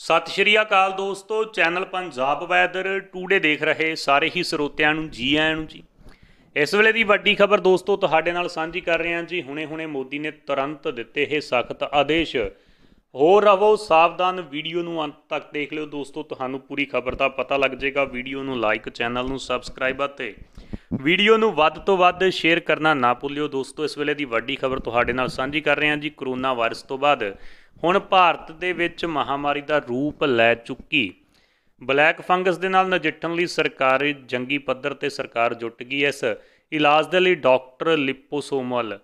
ਸਤਿ ਸ਼੍ਰੀ ਅਕਾਲ ਦੋਸਤੋ channel Punjab weather today ਦੇਖ ਰਹੇ ਸਾਰੇ ਹੀ ਸਰੋਤਿਆਂ ਨੂੰ ਜੀ ਆਇਆਂ ਨੂੰ ਜੀ ਇਸ ਵੇਲੇ ਦੀ ਵੱਡੀ ਖਬਰ ਦੋਸਤੋ ਤੁਹਾਡੇ ਨਾਲ ਸਾਂਝੀ ਕਰ ਰਹੇ ਹਾਂ ਜੀ ਹੁਣੇ-ਹੁਣੇ ਮੋਦੀ ਨੇ ਤੁਰੰਤ ਦਿੱਤੇ ਇਹ ਸਖਤ ਆਦੇਸ਼ ਹੋਰ ਰਵੋ ਸਾਵਧਾਨ ਵੀਡੀਓ ਨੂੰ ਅੰਤ ਤੱਕ ਦੇਖ ਲਿਓ ਦੋਸਤੋ ਤੁਹਾਨੂੰ ਪੂਰੀ ਖਬਰ ਦਾ ਪਤਾ ਲੱਗ ਜਾਏਗਾ ਵੀਡੀਓ ਨੂੰ ਲਾਈਕ ਚੈਨਲ ਨੂੰ ਸਬਸਕ੍ਰਾਈਬ ਅਤੇ ਵੀਡੀਓ ਨੂੰ ਵੱਧ ਤੋਂ ਵੱਧ ਸ਼ੇਅਰ ਕਰਨਾ ਨਾ ਭੁੱਲਿਓ ਦੋਸਤੋ ਇਸ ਵੇਲੇ ਦੀ ਵੱਡੀ ਖਬਰ ਤੁਹਾਡੇ ਨਾਲ ਸਾਂਝੀ ਕਰ ਰਹੇ ਹਾਂ ਜੀ ਕਰੋਨਾ ਵਾਇਰਸ ਤੋਂ ਬਾਅਦ ਹੁਣ ਭਾਰਤ ਦੇ ਵਿੱਚ ਮਹਾਮਾਰੀ ਦਾ ਰੂਪ ਲੈ ਚੁੱਕੀ ਬਲੈਕ ਫੰਗਸ ਦੇ ਨਾਲ ਨਜਿੱਠਣ ਲਈ ਸਰਕਾਰੀ ਜੰਗੀ ਪੱਧਰ ਤੇ ਸਰਕਾਰ ਜੁਟ ਗਈ ਇਸ ਇਲਾਜ ਦੇ ਲਈ ਡਾਕਟਰ ਲਿਪੋਸੋਮਲ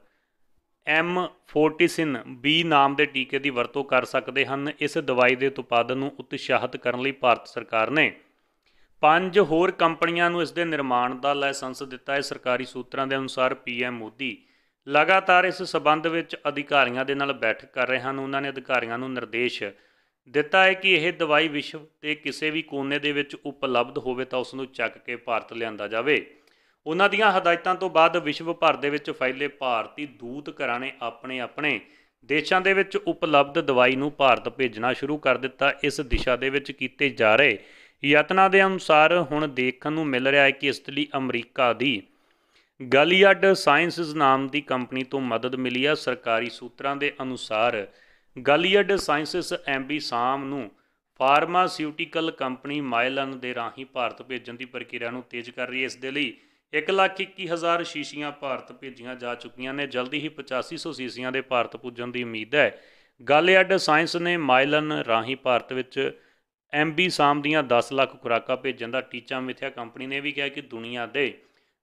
ਐਮ 40ਸਿਨ ਬੀ ਨਾਮ ਦੇ ਟੀਕੇ ਦੀ ਵਰਤੋਂ ਕਰ ਸਕਦੇ ਹਨ ਇਸ ਦਵਾਈ ਦੇ ਉਤਪਾਦਨ ਨੂੰ ਉਤਸ਼ਾਹਿਤ ਕਰਨ ਲਈ ਭਾਰਤ ਸਰਕਾਰ ਨੇ ਪੰਜ ਹੋਰ ਕੰਪਨੀਆਂ ਨੂੰ ਇਸ ਦੇ ਨਿਰਮਾਣ ਦਾ ਲਾਇਸੈਂਸ ਦਿੱਤਾ ਹੈ ਸਰਕਾਰੀ ਸੂਤਰਾਂ ਦੇ ਅਨੁਸਾਰ ਪੀਐਮ ਮੋਦੀ ਲਗਾਤਾਰ ਇਸ ਸਬੰਧ ਵਿੱਚ ਅਧਿਕਾਰੀਆਂ ਦੇ ਨਾਲ ਬੈਠਕ ਕਰ ਰਹੇ ਹਨ ਉਹਨਾਂ ਨੇ ਅਧਿਕਾਰੀਆਂ ਨੂੰ ਨਿਰਦੇਸ਼ ਦਿੱਤਾ ਹੈ ਕਿ ਇਹ ਦਵਾਈ ਵਿਸ਼ਵ ਦੇ ਕਿਸੇ ਵੀ ਕੋਨੇ ਦੇ ਵਿੱਚ ਉਪਲਬਧ ਹੋਵੇ ਤਾਂ ਉਸ ਨੂੰ ਚੱਕ ਕੇ ਭਾਰਤ ਲਿਆਂਦਾ ਜਾਵੇ ਉਹਨਾਂ ਦੀਆਂ ਹਦਾਇਤਾਂ ਤੋਂ ਬਾਅਦ ਵਿਸ਼ਵ ਭਰ ਦੇ ਵਿੱਚ ਫੈਲੇ ਭਾਰਤੀ ਦੂਤ ਘਰਾਂ ਨੇ ਆਪਣੇ ਆਪਣੇ ਦੇਸ਼ਾਂ ਦੇ ਵਿੱਚ ਉਪਲਬਧ ਦਵਾਈ ਨੂੰ ਭਾਰਤ ਭੇਜਣਾ ਸ਼ੁਰੂ ਕਰ ਦਿੱਤਾ ਇਸ ਦਿਸ਼ਾ ਦੇ ਵਿੱਚ ਕੀਤੇ ਜਾ ਰਹੇ ਯਤਨਾਂ ਦੇ ਅਨੁਸਾਰ ਹੁਣ ਦੇਖਣ ਨੂੰ ਮਿਲ ਰਿਹਾ ਹੈ ਕਿ ਇਸ ਲਈ ਅਮਰੀਕਾ ਦੀ ਗਲੀਅਡ ਸਾਇੰਸਸ ਨਾਮ ਦੀ ਕੰਪਨੀ ਤੋਂ ਮਦਦ ਮਿਲੀ ਹੈ ਸਰਕਾਰੀ ਸੂਤਰਾਂ ਦੇ ਅਨੁਸਾਰ ਗਲੀਅਡ ਸਾਇੰਸਸ ਐਮਬੀ ਸਾਮ ਨੂੰ ਫਾਰਮਾਸਿਊਟੀਕਲ ਕੰਪਨੀ ਮਾਇਲਨ ਦੇ ਰਾਹੀਂ ਭਾਰਤ ਭੇਜਣ ਦੀ ਪ੍ਰਕਿਰਿਆ ਨੂੰ ਤੇਜ਼ ਕਰ ਰਹੀ ਹੈ ਇਸ ਦੇ ਲਈ 121000 ਸ਼ੀਸ਼ੀਆਂ ਭਾਰਤ ਭੇਜੀਆਂ ਜਾ ਚੁੱਕੀਆਂ ਨੇ ਜਲਦੀ ਹੀ 8500 ਸ਼ੀਸ਼ੀਆਂ ਦੇ ਭਾਰਤ ਪੁੱਜਣ ਦੀ ਉਮੀਦ ਹੈ ਗਲੀਅਡ ਸਾਇੰਸ ਨੇ ਮਾਇਲਨ ਰਾਹੀਂ ਭਾਰਤ ਵਿੱਚ ਐਮਬੀ ਸਾਮ ਦੀਆਂ 10 ਲੱਖ ਖੁਰਾਕਾਂ ਭੇਜਣ ਦਾ ਟੀਚਾ ਮਿਥਿਆ ਕੰਪਨੀ ਨੇ ਵੀ ਕਿਹਾ ਕਿ ਦੁਨੀਆ ਦੇ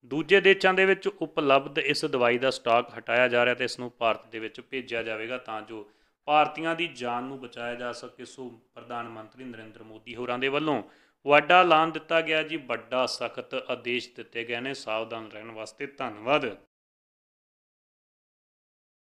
ਦੂਜੇ ਦੇਸ਼ਾਂ ਦੇ ਵਿੱਚ ਉਪਲਬਧ ਇਸ ਦਵਾਈ ਦਾ ਸਟਾਕ ਹਟਾਇਆ ਜਾ ਰਿਹਾ ਤੇ ਇਸ ਨੂੰ ਭਾਰਤ ਦੇ ਵਿੱਚ ਭੇਜਿਆ ਜਾਵੇਗਾ ਤਾਂ ਜੋ ਭਾਰਤੀਆਂ ਦੀ ਜਾਨ ਨੂੰ ਬਚਾਇਆ ਜਾ ਸਕੇ ਸੋ ਪ੍ਰਧਾਨ ਮੰਤਰੀ ਨਰਿੰਦਰ ਮੋਦੀ ਹੋਰਾਂ ਦੇ ਵੱਲੋਂ ਵੱਡਾ ਐਲਾਨ ਦਿੱਤਾ ਗਿਆ ਜੀ ਵੱਡਾ ਸਖਤ ਆਦੇਸ਼ ਦਿੱਤੇ ਗਏ ਨੇ ਸਾਵਧਾਨ ਰਹਿਣ ਵਾਸਤੇ ਧੰਨਵਾਦ